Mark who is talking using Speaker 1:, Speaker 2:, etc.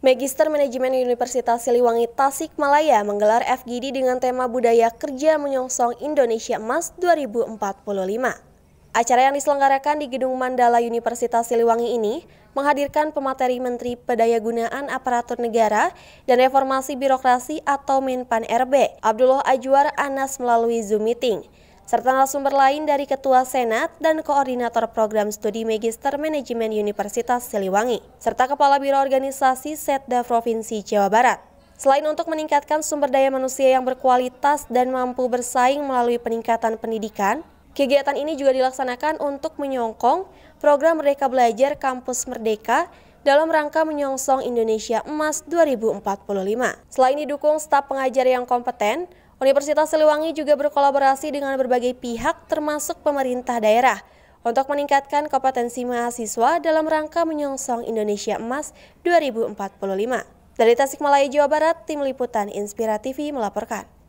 Speaker 1: Magister Manajemen Universitas Siliwangi Tasikmalaya menggelar FGD dengan tema Budaya Kerja Menyongsong Indonesia Emas 2045. Acara yang diselenggarakan di Gedung Mandala Universitas Siliwangi ini menghadirkan pemateri Menteri Pedayagunaan Aparatur Negara dan Reformasi Birokrasi atau Menpan RB, Abdullah Ajwar Anas melalui Zoom meeting serta narasumber lain dari Ketua Senat dan Koordinator Program Studi Magister Manajemen Universitas Siliwangi, serta Kepala Biro Organisasi Setda Provinsi Jawa Barat. Selain untuk meningkatkan sumber daya manusia yang berkualitas dan mampu bersaing melalui peningkatan pendidikan, kegiatan ini juga dilaksanakan untuk menyongkong program Merdeka Belajar Kampus Merdeka dalam rangka menyongsong Indonesia Emas 2045. Selain didukung staf pengajar yang kompeten, Universitas Siliwangi juga berkolaborasi dengan berbagai pihak termasuk pemerintah daerah untuk meningkatkan kompetensi mahasiswa dalam rangka menyongsong Indonesia Emas 2045. Dari Tasikmalaya, Jawa Barat, Tim Liputan Inspira TV melaporkan.